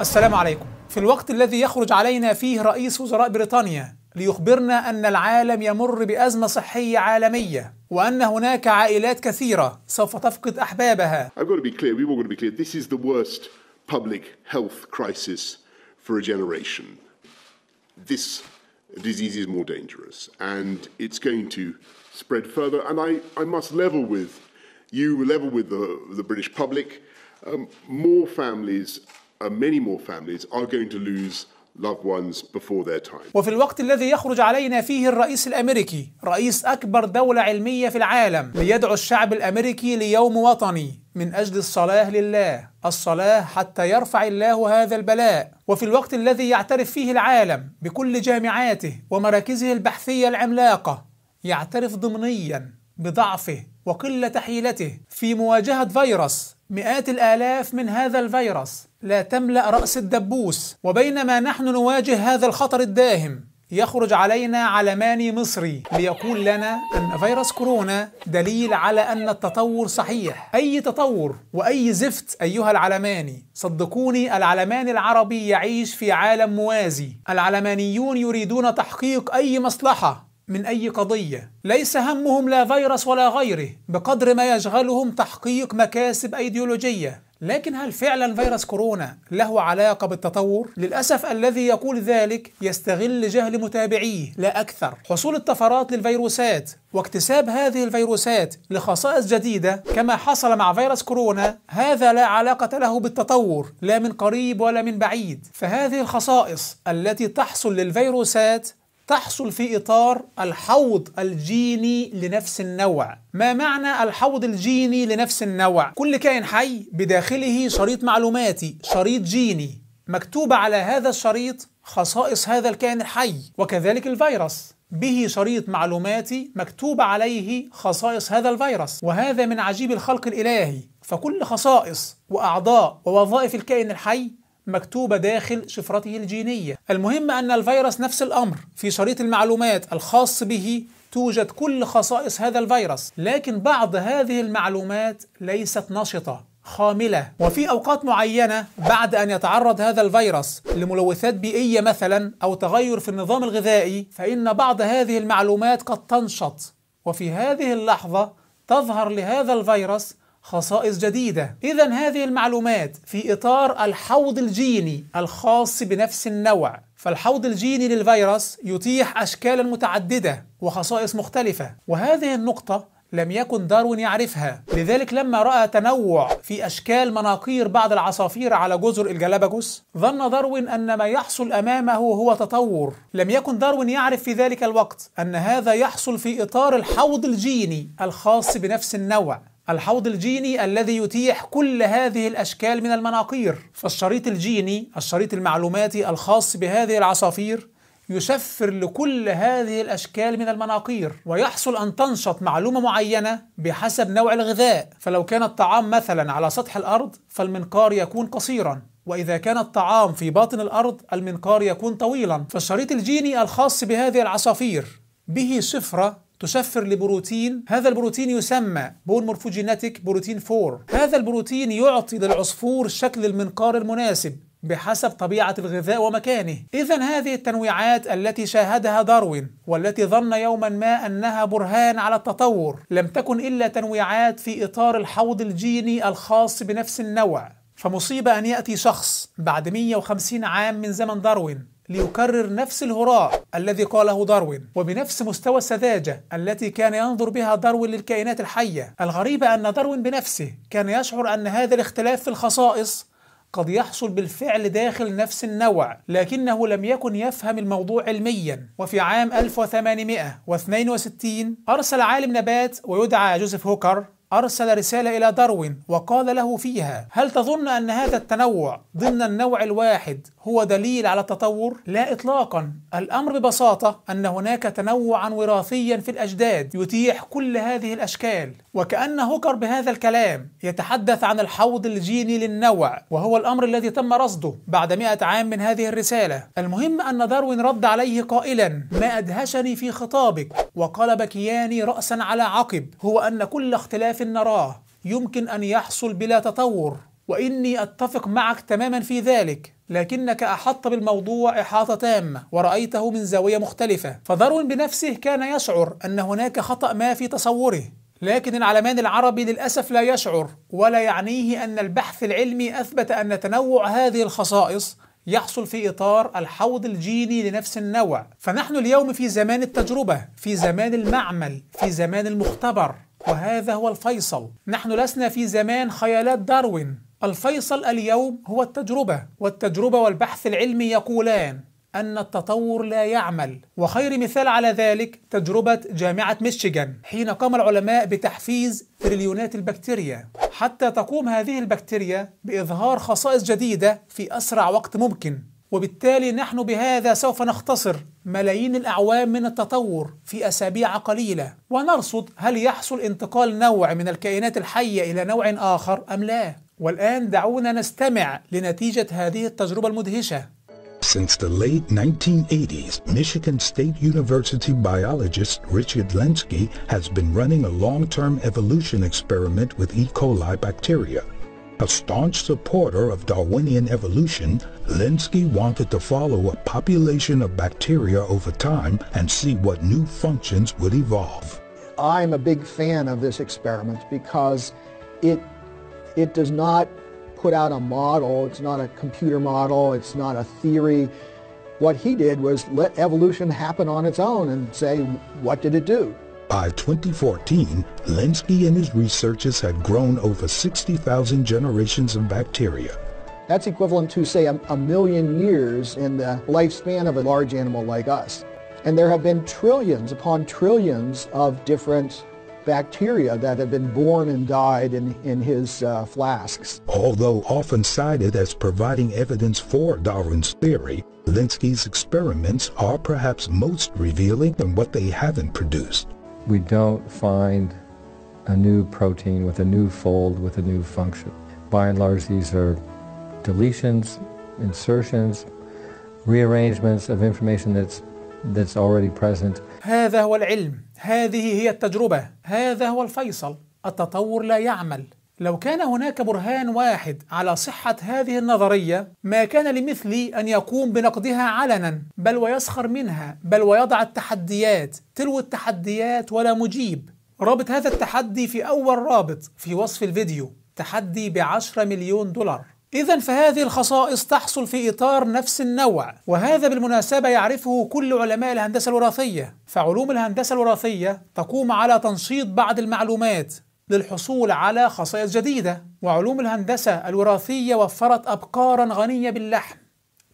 السلام عليكم في الوقت الذي يخرج علينا فيه رئيس وزراء بريطانيا ليخبرنا أن العالم يمر بأزمة صحية عالمية وأن هناك عائلات كثيرة سوف تفقد أحبابها I've got to be clear, we've all got to be clear, this is the worst public health crisis for a generation. This disease is more dangerous and it's going to spread further and I, I must level with you, level with the, the British public, um, more families many more families are going to lose loved ones before their time. وفي الوقت الذي يخرج علينا فيه الرئيس الأمريكي رئيس أكبر دولة علمية في العالم ليدعو الشعب الأمريكي ليوم وطني من أجل الصلاة لله الصلاة حتى يرفع الله هذا البلاء وفي الوقت الذي يعترف فيه العالم بكل جامعاته ومراكزه البحثية العملاقة يعترف ضمنيا بضعفه وقلة حيلته في مواجهة فيروس مئات الآلاف من هذا الفيروس لا تملأ رأس الدبوس وبينما نحن نواجه هذا الخطر الداهم يخرج علينا علماني مصري ليقول لنا أن فيروس كورونا دليل على أن التطور صحيح أي تطور وأي زفت أيها العلماني صدقوني العلماني العربي يعيش في عالم موازي العلمانيون يريدون تحقيق أي مصلحة من أي قضية ليس همهم لا فيروس ولا غيره بقدر ما يشغلهم تحقيق مكاسب أيديولوجية لكن هل فعلا فيروس كورونا له علاقة بالتطور؟ للأسف الذي يقول ذلك يستغل جهل متابعيه لا أكثر حصول الطفرات للفيروسات واكتساب هذه الفيروسات لخصائص جديدة كما حصل مع فيروس كورونا هذا لا علاقة له بالتطور لا من قريب ولا من بعيد فهذه الخصائص التي تحصل للفيروسات تحصل في إطار الحوض الجيني لنفس النوع ما معنى الحوض الجيني لنفس النوع؟ كل كائن حي بداخله شريط معلوماتي شريط جيني مكتوب على هذا الشريط خصائص هذا الكائن الحي وكذلك الفيروس به شريط معلوماتي مكتوب عليه خصائص هذا الفيروس وهذا من عجيب الخلق الإلهي فكل خصائص وأعضاء ووظائف الكائن الحي مكتوبة داخل شفرته الجينية المهم أن الفيروس نفس الأمر في شريط المعلومات الخاص به توجد كل خصائص هذا الفيروس لكن بعض هذه المعلومات ليست نشطة خاملة وفي أوقات معينة بعد أن يتعرض هذا الفيروس لملوثات بيئية مثلا أو تغير في النظام الغذائي فإن بعض هذه المعلومات قد تنشط وفي هذه اللحظة تظهر لهذا الفيروس خصائص جديدة إذا هذه المعلومات في إطار الحوض الجيني الخاص بنفس النوع فالحوض الجيني للفيروس يتيح أشكالا متعددة وخصائص مختلفة وهذه النقطة لم يكن داروين يعرفها لذلك لما رأى تنوع في أشكال مناقير بعض العصافير على جزر الجلاباجوس ظن داروين أن ما يحصل أمامه هو تطور لم يكن داروين يعرف في ذلك الوقت أن هذا يحصل في إطار الحوض الجيني الخاص بنفس النوع الحوض الجيني الذي يتيح كل هذه الأشكال من المناقير فالشريط الجيني الشريط المعلوماتي الخاص بهذه العصافير يشفر لكل هذه الأشكال من المناقير ويحصل أن تنشط معلومة معينة بحسب نوع الغذاء فلو كان الطعام مثلا على سطح الأرض فالمنقار يكون قصيرا وإذا كان الطعام في باطن الأرض المنقار يكون طويلا فالشريط الجيني الخاص بهذه العصافير به شفرة تشفر لبروتين هذا البروتين يسمى بون مورفوجيناتيك بروتين 4 هذا البروتين يعطي للعصفور شكل المنقار المناسب بحسب طبيعة الغذاء ومكانه إذا هذه التنويعات التي شاهدها داروين والتي ظن يوما ما أنها برهان على التطور لم تكن إلا تنويعات في إطار الحوض الجيني الخاص بنفس النوع فمصيبة أن يأتي شخص بعد 150 عام من زمن داروين ليكرر نفس الهراء الذي قاله داروين وبنفس مستوى السذاجة التي كان ينظر بها داروين للكائنات الحية الغريب أن داروين بنفسه كان يشعر أن هذا الاختلاف في الخصائص قد يحصل بالفعل داخل نفس النوع لكنه لم يكن يفهم الموضوع علميا وفي عام 1862 أرسل عالم نبات ويدعى جوزيف هوكر أرسل رسالة إلى داروين وقال له فيها هل تظن أن هذا التنوع ضمن النوع الواحد هو دليل على التطور؟ لا إطلاقا الأمر ببساطة أن هناك تنوعا وراثيا في الأجداد يتيح كل هذه الأشكال وكأن هوكر بهذا الكلام يتحدث عن الحوض الجيني للنوع وهو الأمر الذي تم رصده بعد مئة عام من هذه الرسالة المهم أن داروين رد عليه قائلا ما أدهشني في خطابك وقلب كياني رأسا على عقب هو أن كل اختلاف نراه يمكن أن يحصل بلا تطور وإني أتفق معك تماما في ذلك لكنك أحط بالموضوع إحاطة تامة ورأيته من زاوية مختلفة فداروين بنفسه كان يشعر أن هناك خطأ ما في تصوره لكن العلمان العربي للأسف لا يشعر ولا يعنيه أن البحث العلمي أثبت أن تنوع هذه الخصائص يحصل في إطار الحوض الجيني لنفس النوع فنحن اليوم في زمان التجربة في زمان المعمل في زمان المختبر وهذا هو الفيصل نحن لسنا في زمان خيالات داروين الفيصل اليوم هو التجربة والتجربة والبحث العلمي يقولان أن التطور لا يعمل وخير مثال على ذلك تجربة جامعة ميشيغان حين قام العلماء بتحفيز تريليونات البكتيريا حتى تقوم هذه البكتيريا بإظهار خصائص جديدة في أسرع وقت ممكن وبالتالي نحن بهذا سوف نختصر ملايين الأعوام من التطور في أسابيع قليلة ونرصد هل يحصل انتقال نوع من الكائنات الحية إلى نوع آخر أم لا والآن دعونا نستمع لنتيجة هذه التجربة المدهشة. Since the late 1980s, Michigan State University biologist Richard Lenski has been running a long-term evolution experiment with E. coli bacteria. A staunch supporter of Darwinian evolution, Lenski wanted to follow a population of bacteria over time and see what new functions would evolve. I'm a big fan of this experiment because it It does not put out a model. It's not a computer model. It's not a theory. What he did was let evolution happen on its own and say, what did it do? By 2014, Lenski and his researchers had grown over 60,000 generations of bacteria. That's equivalent to, say, a, a million years in the lifespan of a large animal like us. And there have been trillions upon trillions of different bacteria that had been born and died in, in his uh, flasks. Although often cited as providing evidence for Darwin's theory, Linsky's experiments are perhaps most revealing in what they haven't produced. We don't find a new protein with a new fold, with a new function. By and large, these are deletions, insertions, rearrangements of information that's that's already present. هذا هو العلم هذه هي التجربة هذا هو الفيصل التطور لا يعمل لو كان هناك برهان واحد على صحة هذه النظرية ما كان لمثلي أن يقوم بنقدها علنا بل ويسخر منها بل ويضع التحديات تلو التحديات ولا مجيب رابط هذا التحدي في أول رابط في وصف الفيديو تحدي بعشرة مليون دولار إذا فهذه الخصائص تحصل في إطار نفس النوع، وهذا بالمناسبة يعرفه كل علماء الهندسة الوراثية، فعلوم الهندسة الوراثية تقوم على تنشيط بعض المعلومات للحصول على خصائص جديدة، وعلوم الهندسة الوراثية وفرت أبقارا غنية باللحم،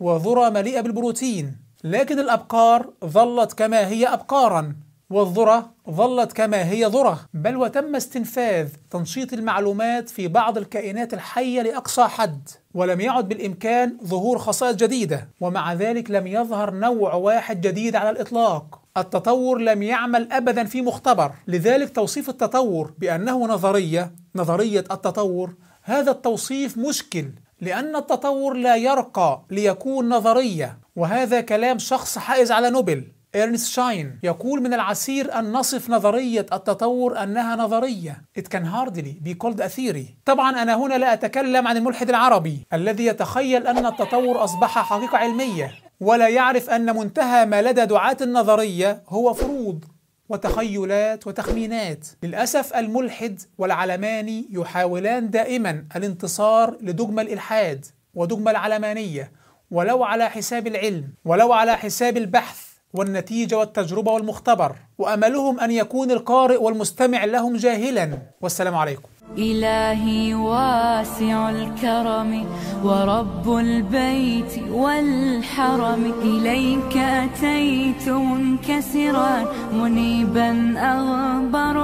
وذرة مليئة بالبروتين، لكن الأبقار ظلت كما هي أبقارا، والذرة ظلت كما هي ذرة بل وتم استنفاذ تنشيط المعلومات في بعض الكائنات الحية لأقصى حد ولم يعد بالإمكان ظهور خصائص جديدة ومع ذلك لم يظهر نوع واحد جديد على الإطلاق التطور لم يعمل أبدا في مختبر لذلك توصيف التطور بأنه نظرية نظرية التطور هذا التوصيف مشكل لأن التطور لا يرقى ليكون نظرية وهذا كلام شخص حائز على نوبل إيرنست شاين يقول من العسير أن نصف نظرية التطور أنها نظرية It can hardly be called a theory طبعا أنا هنا لا أتكلم عن الملحد العربي الذي يتخيل أن التطور أصبح حقيقة علمية ولا يعرف أن منتهى ما لدى دعاة النظرية هو فروض وتخيلات وتخمينات للأسف الملحد والعلماني يحاولان دائما الانتصار لدجمة الإلحاد ودجمة العلمانية ولو على حساب العلم ولو على حساب البحث والنتيجة والتجربة والمختبر وأملهم أن يكون القارئ والمستمع لهم جاهلا والسلام عليكم إلهي واسع الكرم ورب البيت والحرم إليك أتيت منكسرا منيبا أغبر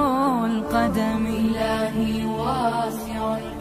القدم إلهي واسع الكرم